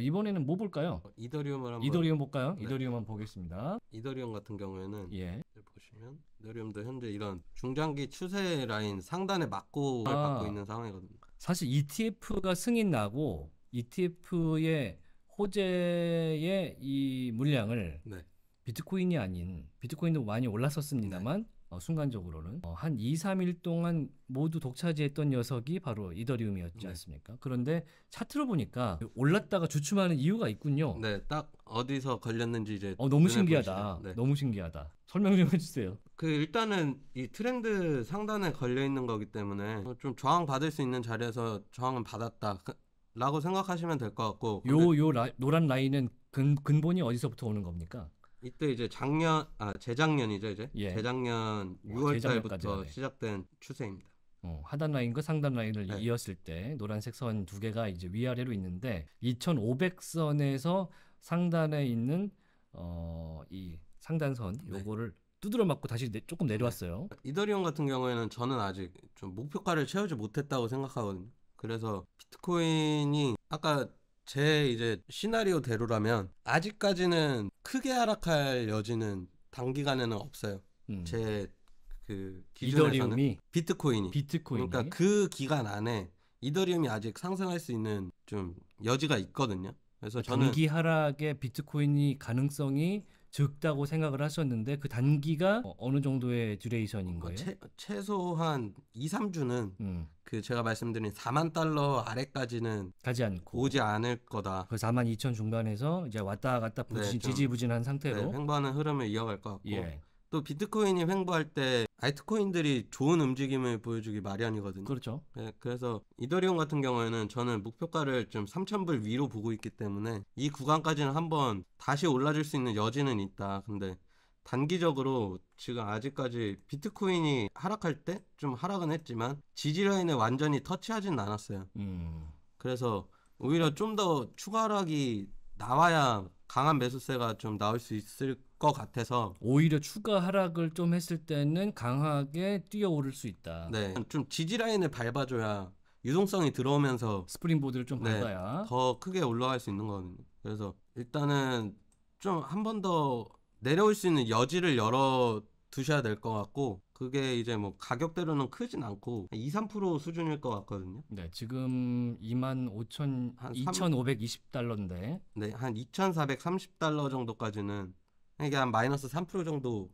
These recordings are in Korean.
이번에는 뭐 볼까요? 어, 이더리움을 한번 이더리움 볼까요? 네. 이더리움만 보겠습니다. 이더리움 같은 경우에는 예. 보시면 이더리움도 현재 이런 중장기 추세 라인 상단에 맞고를 아, 받고 있는 상황이거든요. 사실 ETF가 승인 나고 ETF의 호재의 이 물량을 네. 비트코인이 아닌 비트코인도 많이 올랐었습니다만 네. 어, 순간적으로는 어, 한 2, 3일 동안 모두 독차지했던 녀석이 바로 이더리움이었지 네. 않습니까? 그런데 차트로 보니까 올랐다가 주춤하는 이유가 있군요. 네, 딱 어디서 걸렸는지 이제 어, 너무 신기하다. 네. 너무 신기하다. 설명 좀 해주세요. 그 일단은 이 트렌드 상단에 걸려 있는 거기 때문에 좀 저항 받을 수 있는 자리에서 저항은 받았다. 그, 라고 생각하시면 될 것 같고 요 요 노란 라인은 근, 근본이 어디서부터 오는 겁니까? 이때 이제 작년 아 재작년이죠 이제 예. 재작년 6월달부터 시작된 추세입니다. 어, 하단 라인과 상단 라인을 네. 이었을 때 노란색 선 두 개가 이제 위아래로 있는데 2,500선에서 상단에 있는 어, 이 상단선 네. 요거를 두드려 맞고 다시 내, 조금 네. 내려왔어요. 네. 이더리움 같은 경우에는 저는 아직 좀 목표가를 채우지 못했다고 생각하거든요. 그래서 비트코인이 아까 제 이제 시나리오대로라면 아직까지는 크게 하락할 여지는 단기간에는 없어요. 음. 제그 기준에서는 비트코인이. 비트코인이 그러니까 그 기간 안에 이더리움이 아직 상승할 수 있는 좀 여지가 있거든요. 그래서 아, 저는 단기 하락에 비트코인이 가능성이 적다고 생각을 하셨는데 그 단기가 어, 어느 정도의 듀레이션인 어, 거예요? 최, 최소한 2, 3주는 음. 그 제가 말씀드린 4만 달러 아래까지는 가지 않고 오지 않을 거다. 그 4만 2천 중반에서 이제 왔다 갔다 부진, 네, 지지부진한 상태로 네, 횡보하는 흐름을 이어갈 것 같고 예. 또 비트코인이 횡보할 때아이트코인들이 좋은 움직임을 보여주기 마련이거든요. 그렇죠. 네, 그래서 이더리움 같은 경우에는 저는 목표가를 좀 3,000불 위로 보고 있기 때문에 이 구간까지는 한번 다시 올라줄 수 있는 여지는 있다. 근데 단기적으로 지금 아직까지 비트코인이 하락할 때 좀 하락은 했지만 지지라인에 완전히 터치하진 않았어요. 음. 그래서 오히려 좀 더 추가 락이 나와야 강한 매수세가 좀 나올 수 있을 것 같아서 오히려 추가 하락을 좀 했을 때는 강하게 뛰어오를 수 있다. 네, 좀 지지 라인을 밟아줘야 유동성이 들어오면서 스프링보드를 좀 네, 밟아야 더 크게 올라갈 수 있는 거거든요. 그래서 일단은 좀 한 번 더 내려올 수 있는 여지를 열어 두셔야 될 것 같고 그게 이제 뭐 가격대로는 크진 않고 2, 3% 수준일 것 같거든요. 네, 지금 2만 5천 2,520달러인데. 네, 한 2,430달러 정도까지는 그러니까 한 마이너스 3% 정도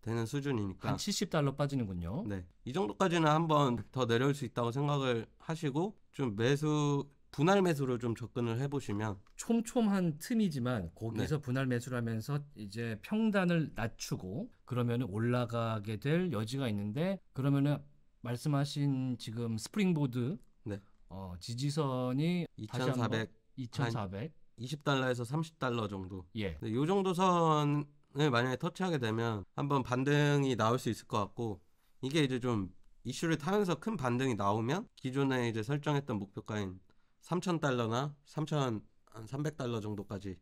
되는 수준이니까 한 70달러 빠지는군요. 네. 이 정도까지는 한 번 더 내려올 수 있다고 생각을 하시고 좀 매수 분할 매수로 좀 접근을 해 보시면 촘촘한 틈이지만 거기서 네. 분할 매수를 하면서 이제 평단을 낮추고 그러면 은 올라가게 될 여지가 있는데 그러면은 말씀하신 지금 스프링보드 네. 어, 지지선이 2400 다시 2400 20달러에서 30달러 정도. 예. 근데 요 정도 선을 만약에 터치하게 되면 한번 반등이 나올 수 있을 것 같고 이게 이제 좀 이슈를 타면서 큰 반등이 나오면 기존에 이제 설정했던 목표가인 3,000달러나 3,300달러 정도까지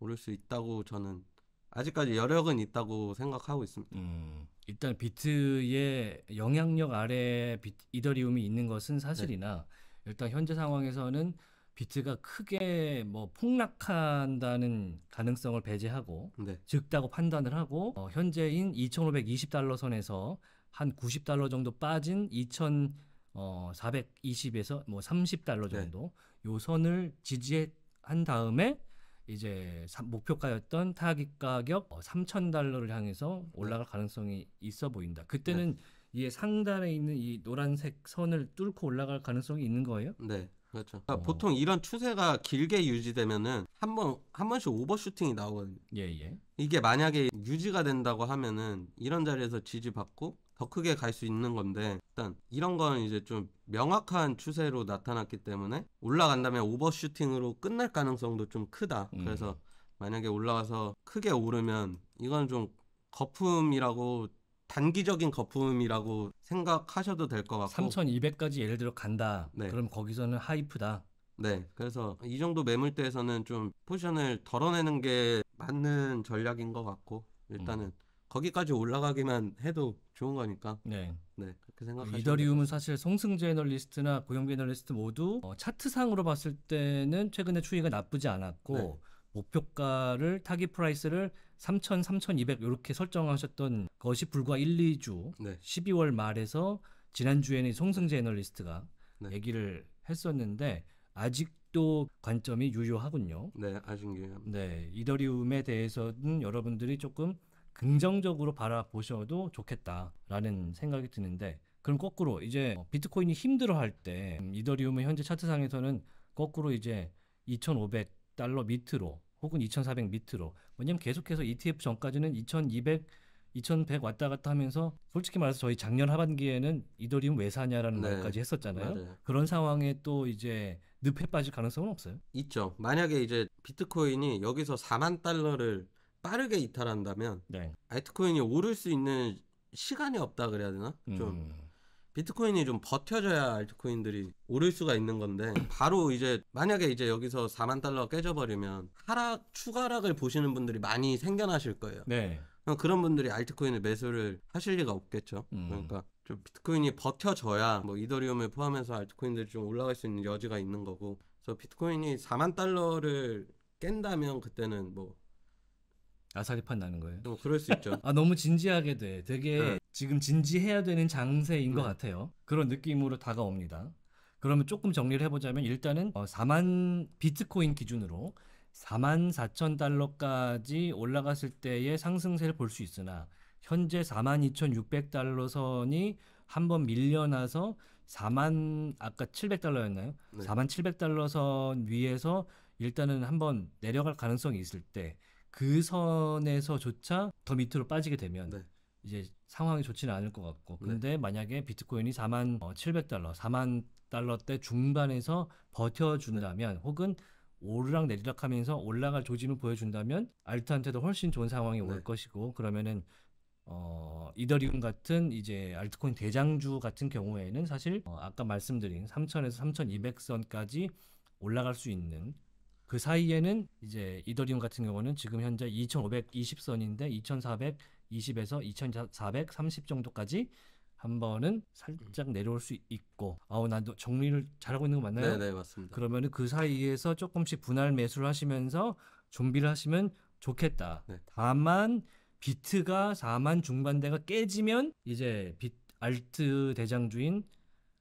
오를 수 있다고 저는 아직까지 여력은 있다고 생각하고 있습니다. 음, 일단 비트의 영향력 아래 비트, 이더리움이 있는 것은 사실이나 네. 일단 현재 상황에서는 비트가 크게 뭐 폭락한다는 가능성을 배제하고 네. 적다고 판단을 하고 어, 현재인 2,520달러 선에서 한 90달러 정도 빠진 2,420에서 뭐 30달러 정도 네. 요 선을 지지한 다음에 이제 목표가였던 타깃 가격 3,000달러를 어, 향해서 올라갈 가능성이 있어 보인다. 그때는 네. 이 상단에 있는 이 노란색 선을 뚫고 올라갈 가능성이 있는 거예요? 네. 그렇죠. 그러니까 어. 보통 이런 추세가 길게 유지되면은 한번한 번씩 오버슈팅이 나오거든요. 예, 예. 이게 만약에 유지가 된다고 하면은 이런 자리에서 지지받고 더 크게 갈 수 있는 건데 일단 이런 건 이제 좀 명확한 추세로 나타났기 때문에 올라간다면 오버슈팅으로 끝날 가능성도 좀 크다. 음. 그래서 만약에 올라가서 크게 오르면 이건 좀 거품이라고 단기적인 거품이라고 생각하셔도 될 것 같고 3,200까지 예를 들어 간다. 네. 그럼 거기서는 하이프다. 네. 그래서 이 정도 매물대에서는 좀 포지션을 덜어내는 게 맞는 전략인 것 같고 일단은 음. 거기까지 올라가기만 해도 좋은 거니까. 네. 네. 그렇게 생각하시면 이더리움은 사실 송승재 애널리스트나 고영배 애널리스트 모두 어, 차트상으로 봤을 때는 최근에 추이가 나쁘지 않았고 네. 목표가를 타깃 프라이스를 3,000, 3,200 이렇게 설정하셨던 것이 불과 1, 2주 네. 12월 말에서 지난주에는 송승재 애널리스트가 네. 얘기를 했었는데 아직도 관점이 유효하군요. 네, 아직요. 네, 이더리움에 대해서는 여러분들이 조금 긍정적으로 바라보셔도 좋겠다라는 생각이 드는데 그럼 거꾸로 이제 비트코인이 힘들어할 때 음, 이더리움은 현재 차트상에서는 거꾸로 이제 2,500 달러 밑으로 혹은 2,400 밑으로. 왜냐면 계속해서 ETF 전까지는 2,200 2,100 왔다 갔다 하면서 솔직히 말해서 저희 작년 하반기에는 이더리움 왜 사냐라는 네. 말까지 했었잖아요. 맞아요. 그런 상황에 또 이제 늪에 빠질 가능성은 없어요? 있죠. 만약에 이제 비트코인이 여기서 4만 달러를 빠르게 이탈한다면 네. 알트코인이 오를 수 있는 시간이 없다 그래야 되나? 좀 음. 비트코인이 좀 버텨줘야 알트코인들이 오를 수가 있는 건데 바로 이제 만약에 이제 여기서 4만 달러 깨져버리면 하락 추가락을 보시는 분들이 많이 생겨나실 거예요. 네. 그런 분들이 알트코인을 매수를 하실 리가 없겠죠. 음. 그러니까 좀 비트코인이 버텨줘야 뭐 이더리움을 포함해서 알트코인들이 좀 올라갈 수 있는 여지가 있는 거고. 그래서 비트코인이 4만 달러를 깬다면 그때는 뭐 아사리판 나는 거예요. 뭐 그럴 수 있죠. 아 너무 진지하게 돼. 되게 네. 지금 진지해야 되는 장세인 네. 것 같아요. 그런 느낌으로 다가옵니다. 그러면 조금 정리를 해보자면 일단은 4만 어, 비트코인 기준으로 4만 4천 달러까지 올라갔을 때의 상승세를 볼 수 있으나 현재 42,600달러 만 선이 한번 밀려나서 4만 아까 700달러였나요? 네. 4만 700달러 선 위에서 일단은 한번 내려갈 가능성이 있을 때 그 선에서조차 더 밑으로 빠지게 되면 네. 이제 상황이 좋지는 않을 것 같고 네. 근데 네. 만약에 비트코인이 4만 700달러, 어, 4만 달러대 중반에서 버텨준다면 네. 혹은 오르락 내리락 하면서 올라갈 조짐을 보여준다면 알트한테도 훨씬 좋은 상황이 네. 올 것이고 그러면은 어, 이더리움 같은 이제 알트코인 대장주 같은 경우에는 사실 어, 아까 말씀드린 3천에서 3,200선까지 올라갈 수 있는 그 사이에는 이제 이더리움 같은 경우는 지금 현재 2,520선인데 20에서 2430 정도까지 한 번은 살짝 음. 내려올 수 있고 아우 난도 정리를 잘하고 있는 거 맞나요? 네네 네, 맞습니다. 그러면은 그 사이에서 조금씩 분할 매수를 하시면서 좀비를 하시면 좋겠다. 네. 다만 비트가 4만 중반대가 깨지면 이제 비 알트 대장주인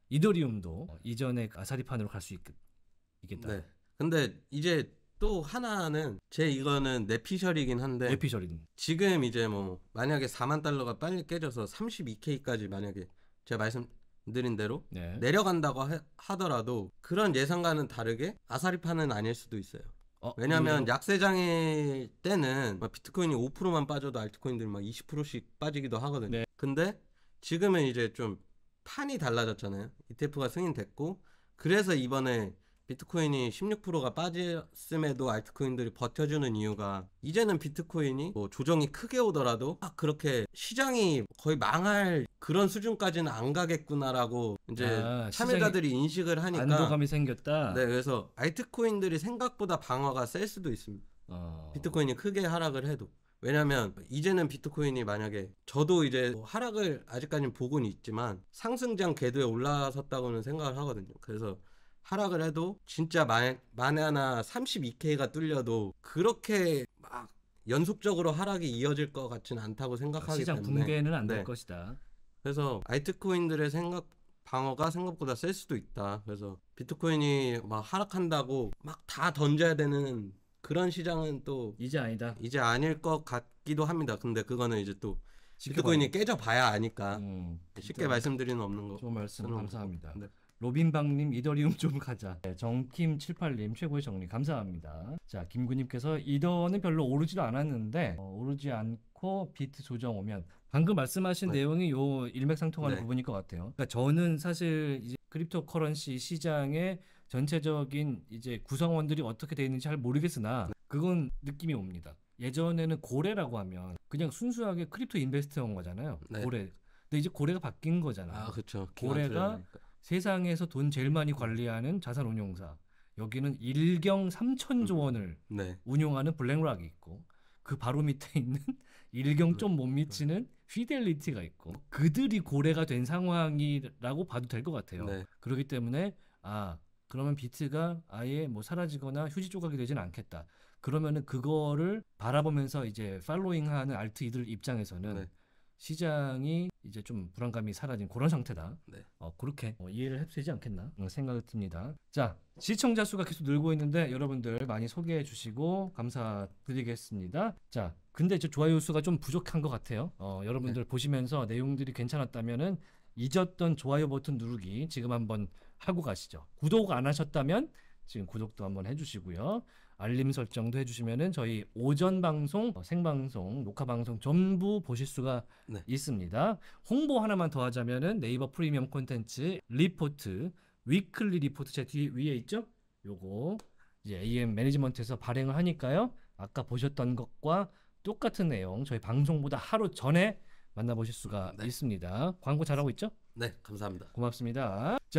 이더리움도 이전의 아사리판으로 갈 수 있겠다. 네. 근데 이제 또 하나는 제 이거는 내 피셜이긴 한데 내피셜인 지금 이제 뭐 만약에 4만 달러가 빨리 깨져서 32K까지 만약에 제가 말씀드린 대로 네. 내려간다고 하, 더라도 그런 예상과는 다르게 아사리파는 아닐 수도 있어요. 어, 왜냐하면 음. 약세장일 때는 비트코인이 5%만 빠져도 알트코인들이 막 20%씩 빠지기도 하거든요. 네. 근데 지금은 이제 좀 판이 달라졌잖아요. e t 프가 승인됐고 그래서 이번에 비트코인이 16%가 빠졌음에도 알트코인들이 버텨주는 이유가 이제는 비트코인이 뭐 조정이 크게 오더라도 아 그렇게 시장이 거의 망할 그런 수준까지는 안 가겠구나라고 이제 아, 참여자들이 인식을 하니까 안도감이 생겼다. 네, 그래서 알트코인들이 생각보다 방어가 셀 수도 있습니다. 어... 비트코인이 크게 하락을 해도 왜냐면 이제는 비트코인이 만약에 저도 이제 뭐 하락을 아직까지는 보고는 있지만 상승장 궤도에 올라섰다고는 생각을 하거든요. 그래서 하락을 해도 진짜 만, 에 하나 32K가 뚫려도 그렇게 막 연속적으로 하락이 이어질 것 같지는 않다고 생각하기 시장 때문에 시장 붕괴는 안될 네. 것이다. 그래서 알트코인들의 생각 방어가 생각보다 셀 수도 있다. 그래서 비트코인이 막 하락한다고 막 다 던져야 되는 그런 시장은 또 이제 아니다. 이제 아닐 것 같기도 합니다. 근데 그거는 이제 또 비트코인이 깨져 봐야 아니까 음, 쉽게 말씀드리는 없는 거. 좋은 말씀 감사합니다. 네. 로빈방님 이더리움 좀 가자. 네, 정킴78님 최고의 정리 감사합니다. 자 김구님께서 이더는 별로 오르지도 않았는데 어, 오르지 않고 비트 조정 오면 방금 말씀하신 네. 내용이 요 일맥상통하는 네. 부분일 것 같아요. 그러니까 저는 사실 이제 크립토 커런시 시장의 전체적인 이제 구성원들이 어떻게 되어 있는지 잘 모르겠으나 네. 그건 느낌이 옵니다. 예전에는 고래라고 하면 그냥 순수하게 크립토 인베스트한 거잖아요. 네. 고래 근데 이제 고래가 바뀐 거잖아. 아, 그렇죠. 고래가 세상에서 돈 제일 많이 관리하는 자산 운용사 여기는 일경 3천조 음. 원을 음. 네. 운용하는 블랙락이 있고 그 바로 밑에 있는 일경 좀 못 미치는 휘델리티가 있고 그들이 고래가 된 상황이라고 봐도 될 것 같아요. 네. 그렇기 때문에 아 그러면 비트가 아예 뭐 사라지거나 휴지 조각이 되진 않겠다. 그러면은 그거를 바라보면서 이제 팔로잉하는 알트이들 입장에서는 네. 시장이 이제 좀 불안감이 사라진 그런 상태다. 네. 어, 그렇게 어, 이해를 해도 되지 않겠나 어, 생각을 듭니다. 자, 시청자 수가 계속 늘고 있는데 여러분들 많이 소개해 주시고 감사드리겠습니다. 자, 근데 이제 좋아요 수가 좀 부족한 것 같아요. 어, 여러분들 네. 보시면서 내용들이 괜찮았다면은 잊었던 좋아요 버튼 누르기 지금 한번 하고 가시죠. 구독 안 하셨다면 지금 구독도 한번 해주시고요. 알림 설정도 해주시면은 저희 오전 방송, 어, 생방송, 녹화 방송 전부 보실 수가 네. 있습니다. 홍보 하나만 더 하자면은 네이버 프리미엄 콘텐츠 리포트 위클리 리포트 제뒤 위에 있죠? 요거 이제 AM 매니지먼트에서 발행을 하니까요. 아까 보셨던 것과 똑같은 내용 저희 방송보다 하루 전에 만나보실 수가 네. 있습니다. 광고 잘하고 있죠? 네, 감사합니다. 고맙습니다. 자,